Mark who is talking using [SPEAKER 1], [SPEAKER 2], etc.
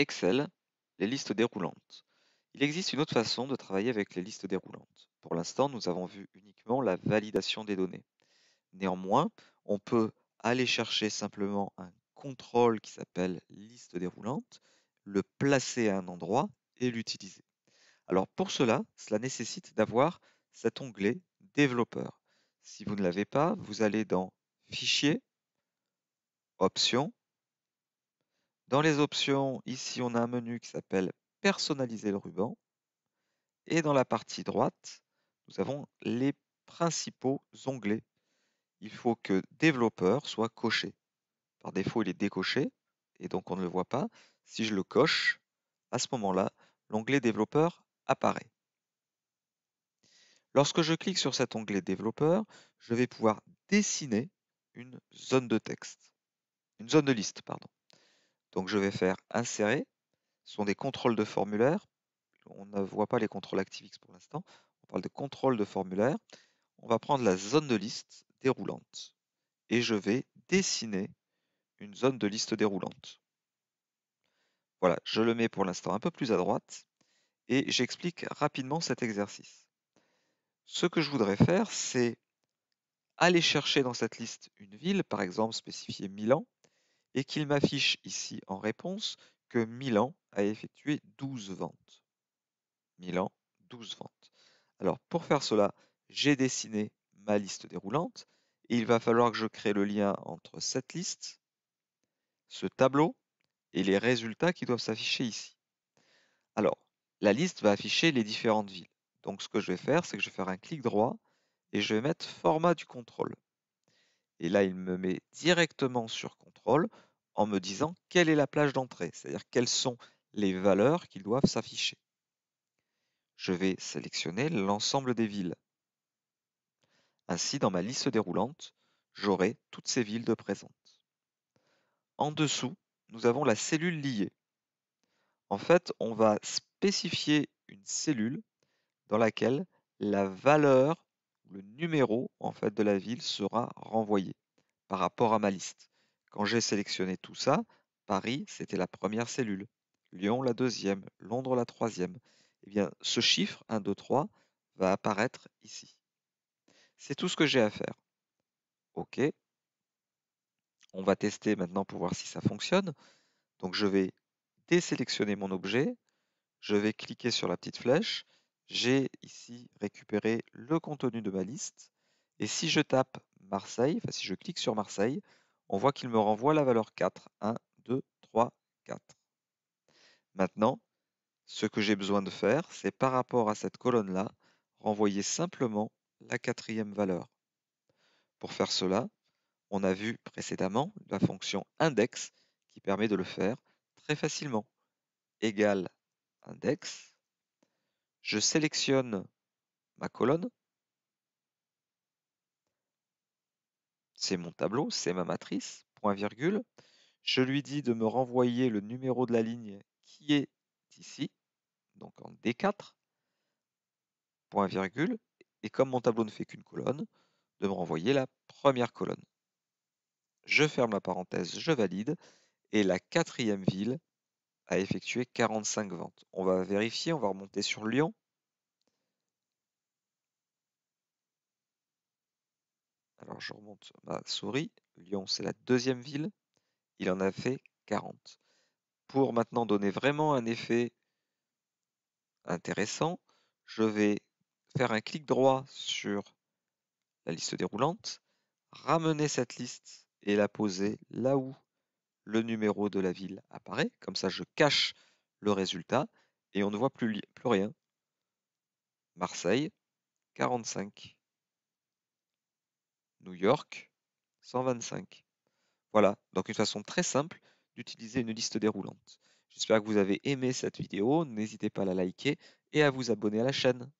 [SPEAKER 1] Excel, les listes déroulantes. Il existe une autre façon de travailler avec les listes déroulantes. Pour l'instant, nous avons vu uniquement la validation des données. Néanmoins, on peut aller chercher simplement un contrôle qui s'appelle liste déroulante, le placer à un endroit et l'utiliser. Alors pour cela, cela nécessite d'avoir cet onglet développeur. Si vous ne l'avez pas, vous allez dans Fichier, Options, dans les options, ici, on a un menu qui s'appelle Personnaliser le ruban. Et dans la partie droite, nous avons les principaux onglets. Il faut que développeur soit coché. Par défaut, il est décoché et donc on ne le voit pas. Si je le coche, à ce moment-là, l'onglet développeur apparaît. Lorsque je clique sur cet onglet développeur, je vais pouvoir dessiner une zone de texte, une zone de liste, pardon. Donc je vais faire insérer. Ce sont des contrôles de formulaire. On ne voit pas les contrôles ActiveX pour l'instant. On parle de contrôle de formulaire. On va prendre la zone de liste déroulante. Et je vais dessiner une zone de liste déroulante. Voilà, je le mets pour l'instant un peu plus à droite et j'explique rapidement cet exercice. Ce que je voudrais faire, c'est aller chercher dans cette liste une ville, par exemple spécifier Milan, et qu'il m'affiche ici en réponse que Milan a effectué 12 ventes. Milan, 12 ventes. Alors pour faire cela, j'ai dessiné ma liste déroulante et il va falloir que je crée le lien entre cette liste, ce tableau et les résultats qui doivent s'afficher ici. Alors, la liste va afficher les différentes villes. Donc ce que je vais faire, c'est que je vais faire un clic droit et je vais mettre format du contrôle. Et là, il me met directement sur contrôle en me disant quelle est la plage d'entrée, c'est-à-dire quelles sont les valeurs qui doivent s'afficher. Je vais sélectionner l'ensemble des villes. Ainsi, dans ma liste déroulante, j'aurai toutes ces villes de présente. En dessous, nous avons la cellule liée. En fait, on va spécifier une cellule dans laquelle la valeur le numéro en fait de la ville sera renvoyé par rapport à ma liste. Quand j'ai sélectionné tout ça, Paris, c'était la première cellule, Lyon la deuxième, Londres la troisième. Eh bien, ce chiffre 1, 2, 3 va apparaître ici. C'est tout ce que j'ai à faire. OK. On va tester maintenant pour voir si ça fonctionne. Donc je vais désélectionner mon objet, je vais cliquer sur la petite flèche j'ai ici récupéré le contenu de ma liste. Et si je tape Marseille, enfin si je clique sur Marseille, on voit qu'il me renvoie la valeur 4. 1, 2, 3, 4. Maintenant, ce que j'ai besoin de faire, c'est par rapport à cette colonne-là, renvoyer simplement la quatrième valeur. Pour faire cela, on a vu précédemment la fonction index qui permet de le faire très facilement. Égal index, je sélectionne ma colonne, c'est mon tableau, c'est ma matrice, point virgule, je lui dis de me renvoyer le numéro de la ligne qui est ici, donc en D4, point virgule, et comme mon tableau ne fait qu'une colonne, de me renvoyer la première colonne. Je ferme la parenthèse, je valide, et la quatrième ville a effectué 45 ventes. On va vérifier, on va remonter sur Lyon. Alors je remonte ma souris. Lyon, c'est la deuxième ville. Il en a fait 40. Pour maintenant donner vraiment un effet intéressant, je vais faire un clic droit sur la liste déroulante, ramener cette liste et la poser là où le numéro de la ville apparaît. Comme ça, je cache le résultat et on ne voit plus, plus rien. Marseille, 45. New York, 125. Voilà, donc une façon très simple d'utiliser une liste déroulante. J'espère que vous avez aimé cette vidéo, n'hésitez pas à la liker et à vous abonner à la chaîne.